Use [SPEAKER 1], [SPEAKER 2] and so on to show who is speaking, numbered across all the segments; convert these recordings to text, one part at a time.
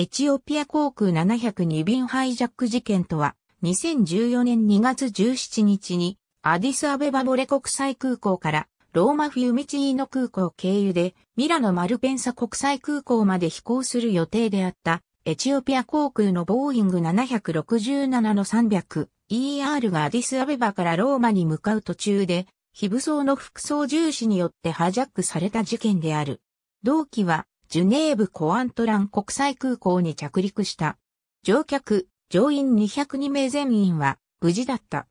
[SPEAKER 1] エチオピア航空702便ハイジャック事件とは、2014年2月17日に、アディスアベバボレ国際空港から、ローマフィウミチーノ空港経由で、ミラノマルペンサ国際空港まで飛行する予定であった、エチオピア航空のボーイング767の 300ER がアディスアベバからローマに向かう途中で、非武装の服装重視によってハジャックされた事件である。同期は、ジュネーブコアントラン国際空港に着陸した。乗客、乗員202名全員は無事だった。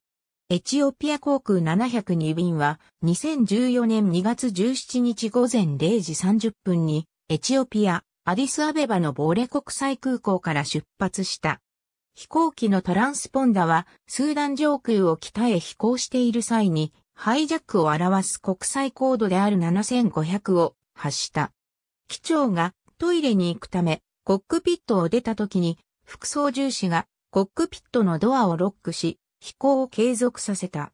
[SPEAKER 1] エチオピア航空702便は2014年2月17日午前0時30分にエチオピア、アディスアベバのボーレ国際空港から出発した。飛行機のトランスポンダはスーダン上空を北へ飛行している際にハイジャックを表す国際コードである7500を発した。機長がトイレに行くため、コックピットを出た時に、副操縦士がコックピットのドアをロックし、飛行を継続させた。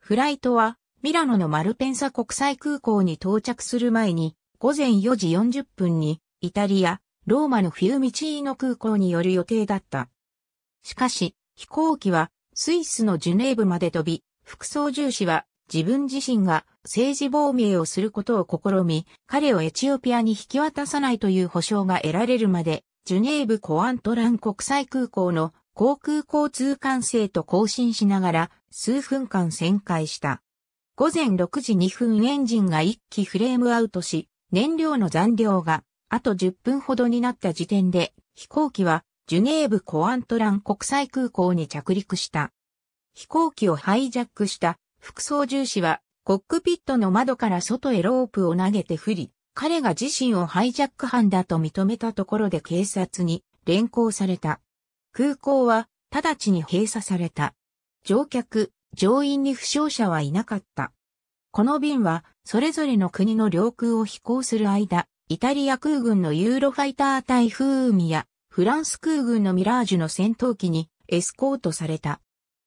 [SPEAKER 1] フライトは、ミラノのマルペンサ国際空港に到着する前に、午前4時40分に、イタリア、ローマのフィーミチーノ空港による予定だった。しかし、飛行機は、スイスのジュネーブまで飛び、副操縦士は自分自身が政治亡命をすることを試み、彼をエチオピアに引き渡さないという保証が得られるまで、ジュネーブコアントラン国際空港の航空交通管制と交信しながら数分間旋回した。午前6時2分エンジンが1機フレームアウトし、燃料の残量があと10分ほどになった時点で飛行機はジュネーブコアントラン国際空港に着陸した。飛行機をハイジャックした副操縦士は、コックピットの窓から外へロープを投げて振り、彼が自身をハイジャック犯だと認めたところで警察に連行された。空港は直ちに閉鎖された。乗客、乗員に負傷者はいなかった。この便はそれぞれの国の領空を飛行する間、イタリア空軍のユーロファイター隊フーミやフランス空軍のミラージュの戦闘機にエスコートされた。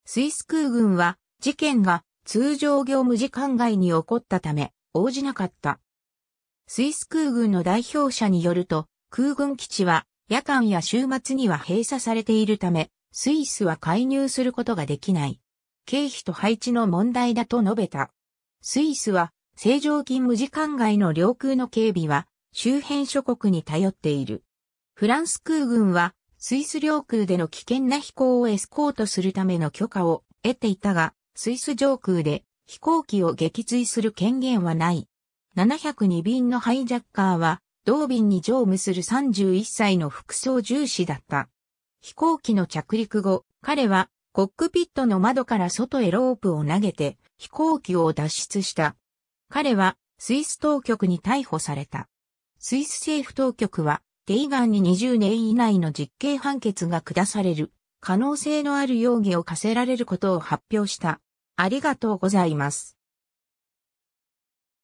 [SPEAKER 1] スイス空軍は事件が通常業務時間外に起こったため、応じなかった。スイス空軍の代表者によると、空軍基地は夜間や週末には閉鎖されているため、スイスは介入することができない。経費と配置の問題だと述べた。スイスは正常勤務時間外の領空の警備は周辺諸国に頼っている。フランス空軍はスイス領空での危険な飛行をエスコートするための許可を得ていたが、スイス上空で飛行機を撃墜する権限はない。702便のハイジャッカーは、同便に乗務する31歳の副操縦士だった。飛行機の着陸後、彼はコックピットの窓から外へロープを投げて飛行機を脱出した。彼はスイス当局に逮捕された。スイス政府当局は、テイガンに20年以内の実刑判決が下される可能性のある容疑を課せられることを発表した。ありがとうございます。